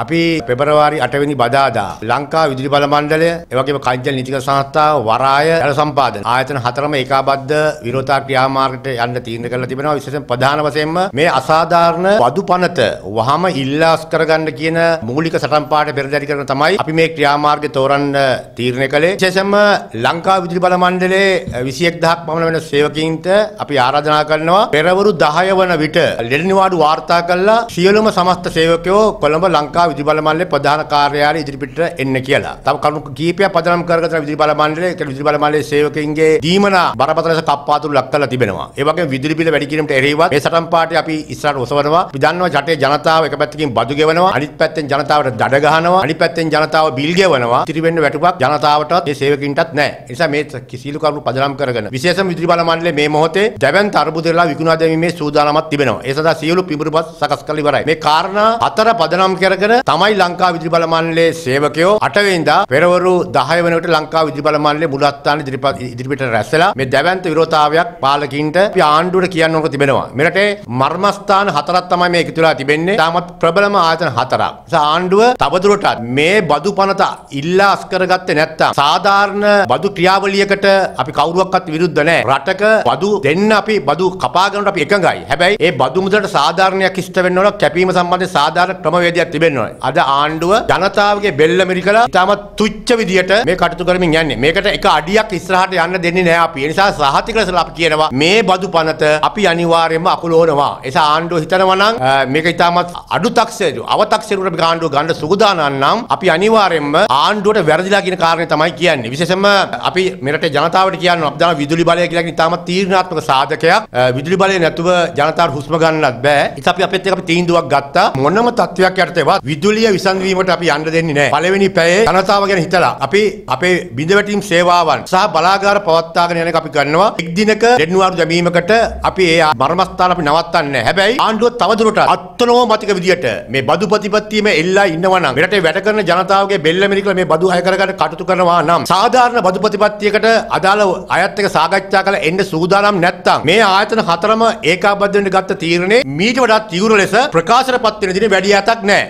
අපි පෙබරවාරි 8 වෙනි බදාදා ලංකා විදුලි බල මණ්ඩලය එවැගේම කංචන නීතික සංස්ථාව වරාය ජල සම්පාදන ආයතන හතරම ඒකාබද්ධ විරෝධතා ක්‍රියාමාර්ගයට යන්න තීරණය කරලා තිබෙනවා විශේෂයෙන් ප්‍රධාන වශයෙන්ම මේ අසාධාරණ වදු පනත වහම ඉල්ලාස් කරගන්න කියන මූලික සටන් පාඩ පෙරදරි කරන තමයි අපි මේ ක්‍රියාමාර්ගය තෝරන්න තීරණය කළේ විශේෂයෙන්ම ලංකා විදුලි බල මණ්ඩලයේ 21000ක් පමණ වෙන සේවකයින්ට අපි ආරාධනා කරනවා පෙරවරු 10 වන විට ලෙඩ නිවාඩු වාර්තා කළා සියලුම සමස්ත සේවකයෝ කොළඹ ලංකා විදුලි බල මණ්ඩලයේ ප්‍රධාන කාර්යාලය ඉදිරිපිට එන්න කියලා. තව කරුණු කීපයක් පදනම් කරගෙන විදුලි බල මණ්ඩලය ඒ විදුලි බල මණ්ඩලයේ සේවකයින්ගේ දීමනා බරපතල ලෙස කප්පාදුරු ලක් කරලා තිබෙනවා. ඒ වගේම විදුලි බිල වැඩි කිරීමට එරෙහිවත් මේ සටන් පාඨය අපි ඉස්සරහට ඔසවනවා. අපි දන්නවා රටේ ජනතාව එක පැත්තකින් බදු ගෙවනවා. අනිත් පැත්තෙන් ජනතාවට දඩ ගහනවා. අනිත් පැත්තෙන් ජනතාව බිල් ගෙවනවා. ඉතිරි වෙන්න වැටුපක් ජනතාවටත් මේ සේවකින්ටත් නැහැ. ඒ නිසා මේ කිසිලු කරුණු පදනම් කරගෙන විශේෂම විදුලි බල මණ්ඩලයේ මේ මොහොතේ දැවැන්ත අර්බුදලා විකුණා දැමීමේ සූදානමක් තිබෙනවා. ඒ සඳහා සියලු පිඹුරුපත් සකස් කරලා ඉවරයි. මේ කාරණා හතර පදනම් කරගෙන තමයි ලංකා විදුලි බල මණ්ඩලයේ සේවකයෝ 8 වෙනිදා පෙරවරු 10 වෙනකොට ලංකා විදුලි බල මණ්ඩලයේ මුලස්ථාන ඉදිරිපිට රැස්වලා මේ දැවැන්ත විරෝධතාවයක් පාලකින්ට අපි ආණ්ඩුවට කියන්න ඕන තිබෙනවා. මෙරටේ මර්මස්ථාන හතරක් තමයි මේ එකතු වෙලා තිබෙන්නේ. තාමත් ප්‍රබලම ආයතන හතරක්. ඒ ආණ්ඩුව තවදුරටත් මේ බදු පනත ඉල්ලා අස් කරගත්තේ නැත්තම් සාධාරණ බදු ක්‍රියාවලියකට අපි කවුරුවක්වත් විරුද්ධ නැහැ. රටක බදු දෙන්න අපි බදු කපාගෙනට අපි එකඟයි. හැබැයි ඒ බදු මුදලට සාධාරණයක් ඉෂ්ට වෙන්න ඕන කැපීම සම්බන්ධ සාධාරණ ක්‍රමවේදයක් තිබෙන්න පෙන්වනවා. අද ආණ්ඩුව ජනතාවගේ බෙල්ල මිරිකලා ඉතාමත් තුච්ච විදියට මේ කටයුතු කරමින් යන්නේ. මේකට එක අඩියක් ඉස්සරහට යන්න දෙන්නේ නැහැ අපි. ඒ නිසා සහතික ලෙස අපි කියනවා මේ බදු පනත අපි අනිවාර්යයෙන්ම අකුලවනවා. ඒ නිසා ආණ්ඩුව හිතනවා නම් මේක ඉතාමත් අඩු තක්සේරු අවතක්සේරුට අපි ආණ්ඩුව ගන්න සුගදානම් නම් අපි අනිවාර්යයෙන්ම ආණ්ඩුවට වැරදිලා කියන කාරණේ තමයි කියන්නේ. විශේෂයෙන්ම අපි මෙරටේ ජනතාවට කියනවා අපි දාන විදුලි බලය කියලා කියන ඉතාමත් තීරණාත්මක සාධකයක්. විදුලි බලය නැතුව ජනතාවට හුස්ම ගන්නත් බෑ. ඉතින් අපි අපිත් එක අපි තීන්දුවක් ගත්තා. මොනම තත්වයක් යටතේවත් විදුලිය විසන්වීමට අපි යන්න දෙන්නේ නැහැ. පළවෙනි පැයේ ජනතාව ගැන හිතලා අපි අපේ බිඳවැටීම් සේවාවන් සහ බලාගාර පවත්වාගෙන යන එක අපි ගන්නවා. එක් දිනක දෙන්නුවාරු දැමීමකට අපි ඒ මර්මස්ථාන අපි නවත්තන්නේ නැහැ. හැබැයි ආණ්ඩුව තවදුරටත් අත්නෝමතික විදියට මේ බදු ප්‍රතිපත්තියම එල්ලා ඉන්නවා නම් රටේ වැඩ කරන ජනතාවගේ බෙල්ල මිරිකලා මේ බදු අය කරගන්න කටයුතු කරනවා නම් සාධාරණ බදු ප්‍රතිපත්තියකට අදාළ අයත් එක්ක සාකච්ඡා කරලා එන්න සූදානම් නැත්නම් මේ ආයතන හතරම ඒකාබද්ධ වෙන්න ගත්ත තීරණේ මීට වඩා තීව්‍ර ලෙස ප්‍රකාශනපත් වෙන දින වැඩි යතක් නැහැ.